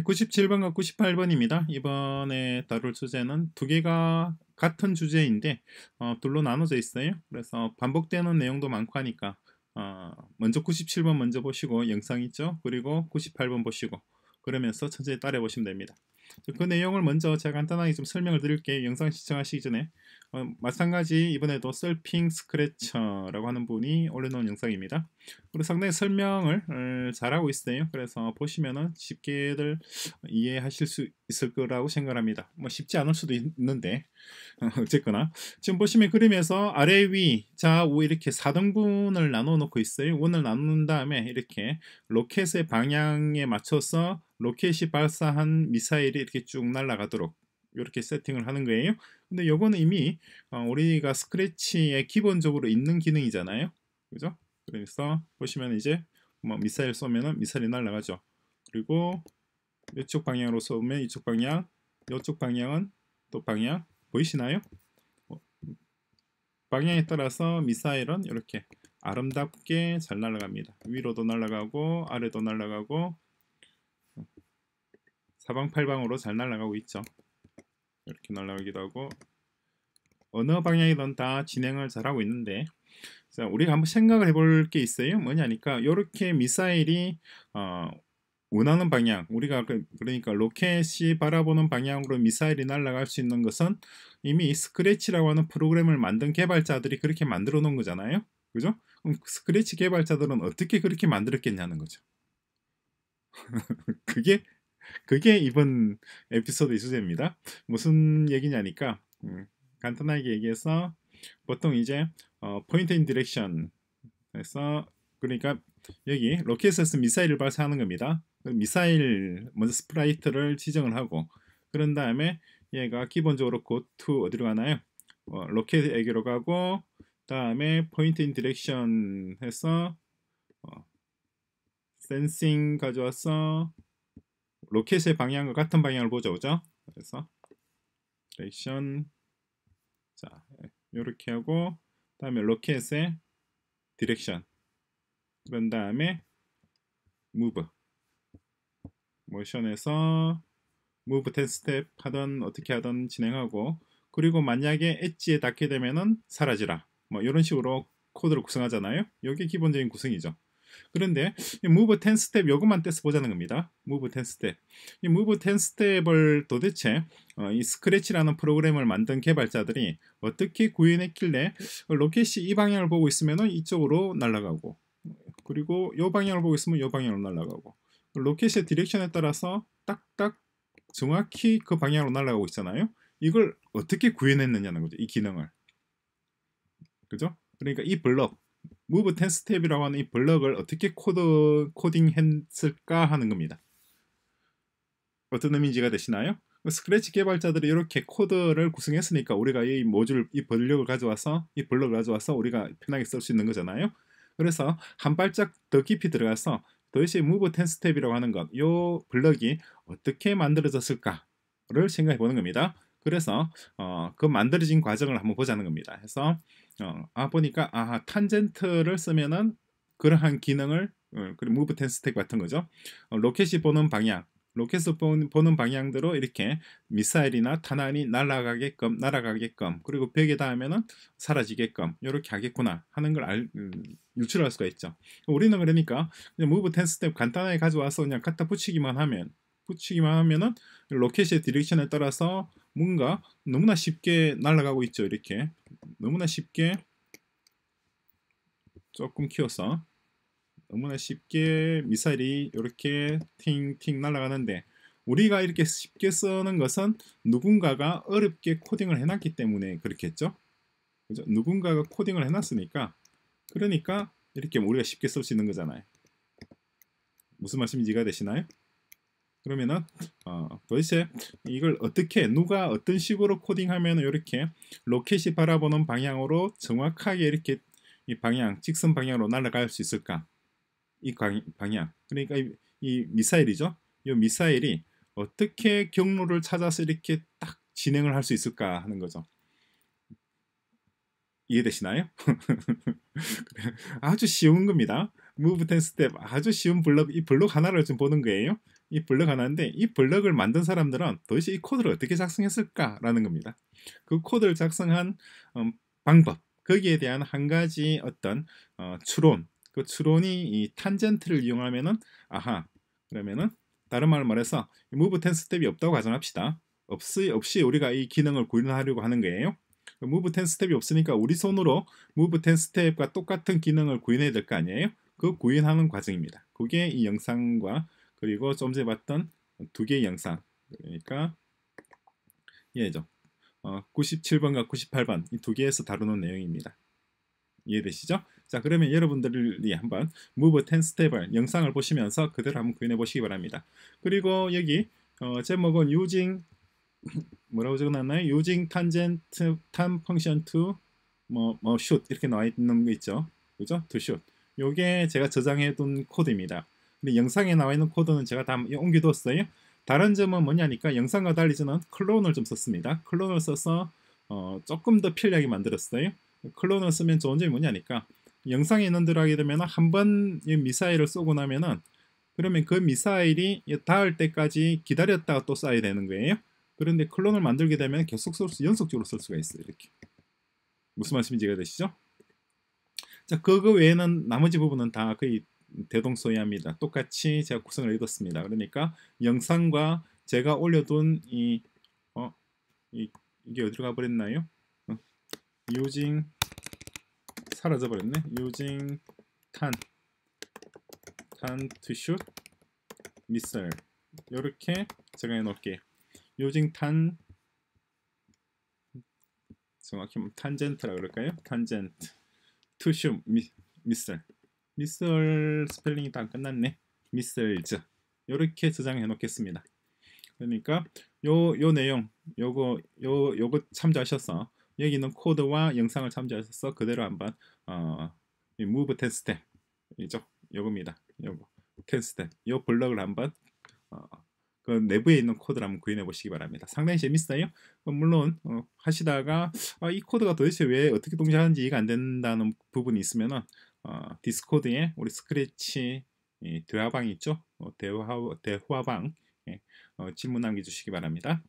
97번과 예, 98번입니다. 이번에 다룰 주제는 두 개가 같은 주제인데 어, 둘로 나눠져 있어요. 그래서 반복되는 내용도 많고 하니까 어, 먼저 97번 먼저 보시고 영상 있죠? 그리고 98번 보시고 그러면서 천천히 따라해 보시면 됩니다. 그 내용을 먼저 제가 간단하게 좀 설명을 드릴게요. 영상 시청하시기 전에 어, 마찬가지 이번에도 셀핑 스크래처라고 하는 분이 올려놓은 영상입니다. 그리 상당히 설명을 어, 잘하고 있어요. 그래서 보시면은 쉽게들 이해하실 수 있을 거라고 생각합니다. 뭐 쉽지 않을 수도 있는데 어, 어쨌거나 지금 보시면 그림에서 아래 위 좌우 이렇게 4등분을 나눠 놓고 있어요. 원을 나눈 다음에 이렇게 로켓의 방향에 맞춰서 로켓이 발사한 미사일이 이렇게 쭉 날아가도록 이렇게 세팅을 하는 거예요. 근데 요거는 이미 어, 우리가 스크래치에 기본적으로 있는 기능이잖아요. 그죠? 그래서 보시면 이제 뭐 미사일 쏘면은 미사일이 날아가죠. 그리고 이쪽 방향으로 쏘면 이쪽 방향, 이쪽 방향은 또 방향 보이시나요? 어, 방향에 따라서 미사일은 이렇게 아름답게 잘 날아갑니다. 위로도 날아가고 아래도 날아가고 어, 사방팔방으로 잘 날아가고 있죠. 이렇게 날아가기도 하고 어느 방향이든 다 진행을 잘하고 있는데 자, 우리가 한번 생각을 해볼 게 있어요. 뭐냐니까 이렇게 미사일이 어, 원하는 방향, 우리가 그, 그러니까 로켓이 바라보는 방향으로 미사일이 날아갈 수 있는 것은 이미 스크래치라고 하는 프로그램을 만든 개발자들이 그렇게 만들어 놓은 거잖아요. 그죠? 그럼 스크래치 개발자들은 어떻게 그렇게 만들었겠냐는 거죠. 그게 그게 이번 에피소드의 주제입니다. 무슨 얘기냐니까 음, 간단하게 얘기해서 보통 이제 어, 포인트 인 디렉션 그서 그러니까 여기 로켓에서 미사일을 발사하는 겁니다. 미사일 먼저 스프라이트를 지정을 하고 그런 다음에 얘가 기본적으로 고투 어디로 가나요? 어, 로켓에게로 가고 다음에 포인트 인 디렉션 해서 어, 센싱 가져와서 로켓의 방향과 같은 방향을 보죠. 그죠? 그래서 디렉션 자, 이렇게 하고 다음에 로켓의 디렉션 그런 다음에 무브 모션에서 무브 v 10 스텝 하던 어떻게 하던 진행하고 그리고 만약에 엣지에 닿게 되면은 사라지라 뭐 이런 식으로 코드를 구성하잖아요 이게 기본적인 구성이죠 그런데 move 10 step 요것만 떼서 보자는 겁니다. move 10 step. 이 move 10 step을 도대체 어, 이 스크래치라는 프로그램을 만든 개발자들이 어떻게 구현했길래 로켓이 이 방향을 보고 있으면 이쪽으로 날아가고 그리고 이 방향을 보고 있으면 이 방향으로 날아가고 로켓의 디렉션에 따라서 딱딱 정확히 그 방향으로 날아가고 있잖아요. 이걸 어떻게 구현했느냐는 거죠. 이 기능을. 그죠? 그러니까 이 블럭 move 10 step이라고 하는 이 블럭을 어떻게 코드, 코딩했을까 하는 겁니다. 어떤 의미인지가 되시나요? 뭐 스크래치 개발자들이 이렇게 코드를 구성했으니까 우리가 이 모듈, 이 블럭을 가져와서 이 블럭을 가져와서 우리가 편하게 쓸 수 있는 거잖아요. 그래서 한 발짝 더 깊이 들어가서 도대체 move 10 step이라고 하는 것, 이 블럭이 어떻게 만들어졌을까를 생각해 보는 겁니다. 그래서 어, 그 만들어진 과정을 한번 보자는 겁니다. 그래서 어, 아 보니까 아 탄젠트를 쓰면은 그러한 기능을 어, 그리고 무브 텐 스택 같은 거죠. 어, 로켓이 보는 방향 로켓을 보는 방향대로 이렇게 미사일이나 탄환이 날아가게끔 날아가게끔 그리고 벽에 닿으면은 사라지게끔 이렇게 하겠구나 하는 걸 알, 음, 유출할 수가 있죠. 우리는 그러니까 무브 텐 스텝 간단하게 가져와서 그냥 갖다 붙이기만 하면 붙이기만 하면은 로켓의 디렉션에 따라서 뭔가 너무나 쉽게 날아가고 있죠 이렇게 너무나 쉽게 조금 키워서 너무나 쉽게 미사일이 이렇게 팅팅 날아가는데 우리가 이렇게 쉽게 쓰는 것은 누군가가 어렵게 코딩을 해놨기 때문에 그렇겠죠 그죠? 누군가가 코딩을 해놨으니까 그러니까 이렇게 우리가 쉽게 쓸 수 있는 거잖아요 무슨 말씀인지 이해가 되시나요? 그러면은 어, 도대체 이걸 어떻게 누가 어떤 식으로 코딩하면 이렇게 로켓이 바라보는 방향으로 정확하게 이렇게 이 방향 직선 방향으로 날아갈 수 있을까 이 방향 그러니까 이, 이 미사일이죠 이 미사일이 어떻게 경로를 찾아서 이렇게 딱 진행을 할 수 있을까 하는 거죠 이해되시나요? 아주 쉬운 겁니다 무브 텐스텝 아주 쉬운 블럭 이 블럭 하나를 좀 보는 거예요. 이 블럭 하나인데 이 블럭을 만든 사람들은 도대체 이 코드를 어떻게 작성했을까라는 겁니다. 그 코드를 작성한 음, 방법 거기에 대한 한 가지 어떤 어, 추론 그 추론이 이 탄젠트를 이용하면은 아하 그러면은 다른 말로 말해서 무브 텐 스텝이 없다고 가정합시다. 없이 없이 우리가 이 기능을 구현하려고 하는 거예요. 무브 텐 스텝이 없으니까 우리 손으로 무브 텐 스텝과 똑같은 기능을 구현해야 될 거 아니에요? 그구현하는 과정입니다. 그게 이 영상과 그리고 좀 전에 봤던 두 개의 영상 그러니까 예죠. 어, 97번과 98번 이 두 개에서 다루는 내용입니다. 이해되시죠? 자 그러면 여러분들이 한번 Move 10 Step을 영상을 보시면서 그대로 한번 구현해 보시기 바랍니다. 그리고 여기 어, 제목은 Using 뭐라고 적어놨나요? Using Tangent t i m Function to 뭐, 뭐 shoot 이렇게 나와 있는 거 있죠? 그죠? To shoot 요게 제가 저장해둔 코드입니다. 근데 영상에 나와 있는 코드는 제가 다 옮겨뒀어요. 다른 점은 뭐냐니까 영상과 달리 저는 클론을 좀 썼습니다. 클론을 써서 어, 조금 더 편리하게 만들었어요. 클론을 쓰면 좋은 점이 뭐냐니까 영상에 있는 대로 하게 되면 한 번 미사일을 쏘고 나면은 그러면 그 미사일이 닿을 때까지 기다렸다가 또 쏴야 되는 거예요. 그런데 클론을 만들게 되면 계속 쓸 수, 연속적으로 쓸 수가 있어요. 이렇게. 무슨 말씀인지 이해가 되시죠? 자, 그거 외에는 나머지 부분은 다 거의 대동소이합니다. 똑같이 제가 구성을 읽었습니다 그러니까 영상과 제가 올려둔 이, 어, 이, 이게 어디로 가버렸나요? 어, 유징, 사라져버렸네. 유징, 탄, 탄, 투슛, 미셀. 이렇게 제가 해놓을게요. 요징 탄, 정확히 탄젠트라 그럴까요? 탄젠트. 투슈 미, 미셀 미셀 스펠링이 다 끝났네 미셀즈 이렇게 저장해 놓겠습니다 그러니까 요 요 내용 요거 요 요거 참조하셔서 여기 있는 코드와 영상을 참조하셔서 그대로 한번 어 move 스텝 이죠 요겁니다 요거 1 스텝 요 블럭을 한번 어, 그 내부에 있는 코드를 한번 구현해 보시기 바랍니다. 상당히 재밌어요. 어, 물론 어, 하시다가 아, 이 코드가 도대체 왜 어떻게 동작하는지 이해가 안 된다는 부분이 있으면은 어, 디스코드에 우리 스크래치 대화방 있죠? 어, 대화, 대화방 예, 질문 남겨주시기 바랍니다.